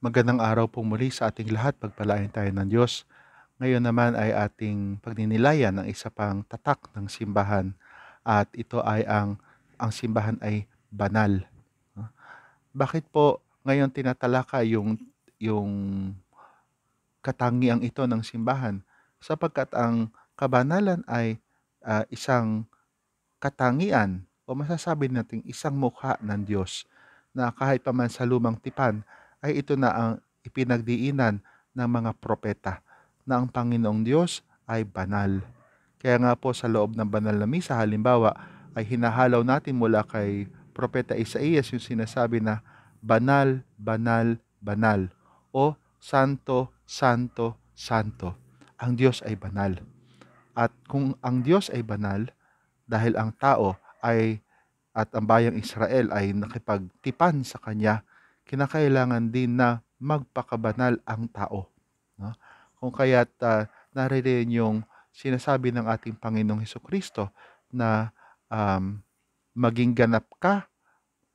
Magandang araw po muli sa ating lahat. Pagpalain tayo ng Diyos. Ngayon naman ay ating pagninilayan ng isa pang tatak ng simbahan at ito ay ang ang simbahan ay banal. Bakit po ngayon tinatalaka yung yung katangiang ito ng simbahan sapagkat ang kabanalan ay uh, isang katangian o masasabi nating isang mukha ng Diyos na kahit paman sa lumang tipan ay ito na ang ipinagdiinan ng mga propeta na ang Panginoong Diyos ay banal. Kaya nga po sa loob ng banal na misa halimbawa ay hinahalaw natin mula kay Propeta Isaías yung sinasabi na banal, banal, banal o santo, santo, santo. Ang Diyos ay banal. At kung ang Diyos ay banal dahil ang tao ay at ang bayang Israel ay nakipagtipan sa kanya kinakailangan din na magpakabanal ang tao. No? Kung kaya't uh, naririnig yung sinasabi ng ating Panginoong Heso Kristo na um, maging ganap ka,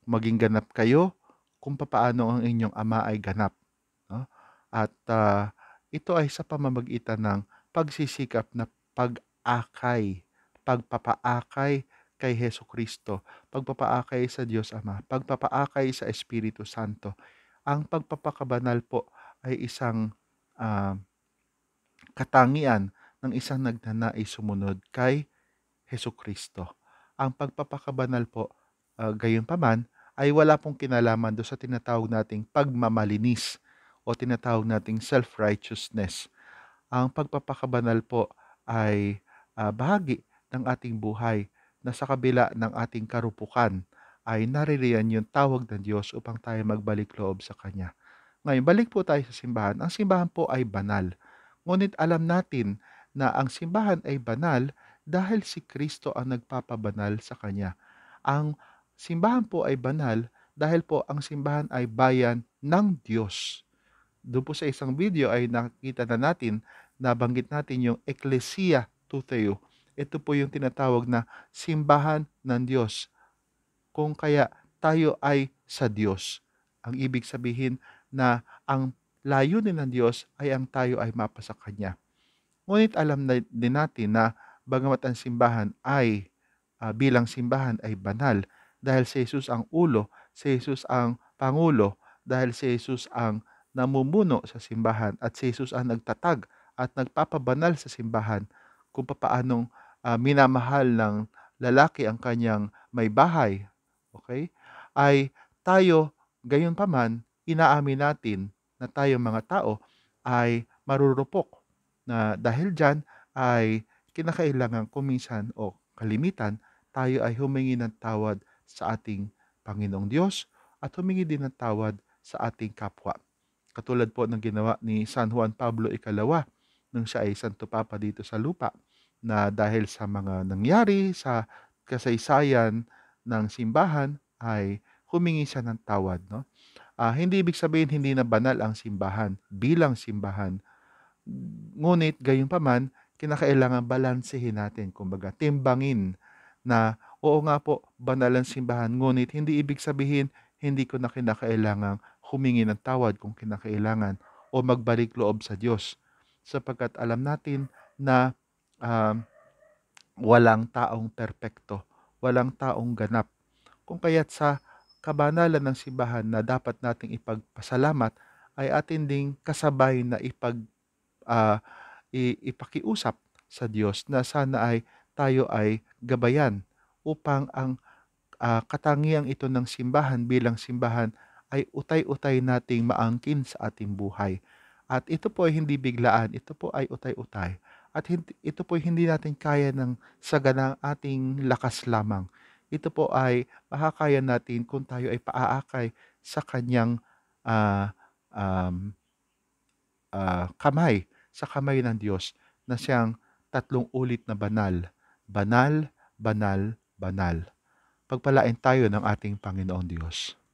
maging ganap kayo kung paano ang inyong ama ay ganap. No? At uh, ito ay sa pamamagitan ng pagsisikap na pag-akay, pagpapaakay kay Heso Kristo, pagpapaakay sa Diyos Ama, pagpapaakay sa Espiritu Santo. Ang pagpapakabanal po ay isang uh, katangian ng isang nagnanais sumunod kay Heso Kristo. Ang pagpapakabanal po, uh, ah, gayon paman, ay wala pong kinalaman do sa tinatawag nating pagmamalinis o tinatawag nating self-righteousness. Ang pagpapakabanal po ay uh, bahagi ng ating buhay na sa kabila ng ating karupukan ay naririyan yung tawag ng Diyos upang tayo magbalik loob sa Kanya. Ngayon, balik po tayo sa simbahan. Ang simbahan po ay banal. Ngunit alam natin na ang simbahan ay banal dahil si Kristo ang nagpapabanal sa Kanya. Ang simbahan po ay banal dahil po ang simbahan ay bayan ng Diyos. Doon po sa isang video ay nakita na natin, nabanggit natin yung Ecclesia Tuteo ito po yung tinatawag na simbahan ng Diyos. Kung kaya tayo ay sa Diyos. Ang ibig sabihin na ang layunin ng Diyos ay ang tayo ay mapasa Kanya. Ngunit alam na din natin na bagamat ang simbahan ay uh, bilang simbahan ay banal dahil si Jesus ang ulo, si Jesus ang pangulo, dahil si Jesus ang namumuno sa simbahan at si Jesus ang nagtatag at nagpapabanal sa simbahan kung paanong uh, minamahal ng lalaki ang kanyang may bahay, okay? Ay tayo gayon pa man inaamin natin na tayo mga tao ay marurupok na dahil diyan ay kinakailangan kuminsan o kalimitan tayo ay humingi ng tawad sa ating Panginoong Diyos at humingi din ng tawad sa ating kapwa. Katulad po ng ginawa ni San Juan Pablo Ikalawa nung siya ay Santo Papa dito sa lupa na dahil sa mga nangyari sa kasaysayan ng simbahan ay humingi siya ng tawad. No? Uh, hindi ibig sabihin hindi na banal ang simbahan bilang simbahan. Ngunit gayon pa man, kinakailangan balansehin natin, kumbaga timbangin na oo nga po, banal ang simbahan, ngunit hindi ibig sabihin hindi ko na kinakailangan humingi ng tawad kung kinakailangan o magbalik loob sa Diyos. Sapagkat alam natin na um, walang taong perpekto, walang taong ganap. Kung kaya't sa kabanalan ng simbahan na dapat nating ipagpasalamat ay atin ding kasabay na ipag uh, ipakiusap sa Diyos na sana ay tayo ay gabayan upang ang uh, katangiang ito ng simbahan bilang simbahan ay utay-utay nating maangkin sa ating buhay. At ito po ay hindi biglaan, ito po ay utay-utay. At hindi, ito po hindi natin kaya ng saganang ating lakas lamang. Ito po ay makakaya natin kung tayo ay paaakay sa kanyang uh, um, uh, kamay, sa kamay ng Diyos na siyang tatlong ulit na banal. Banal, banal, banal. Pagpalain tayo ng ating Panginoon Diyos.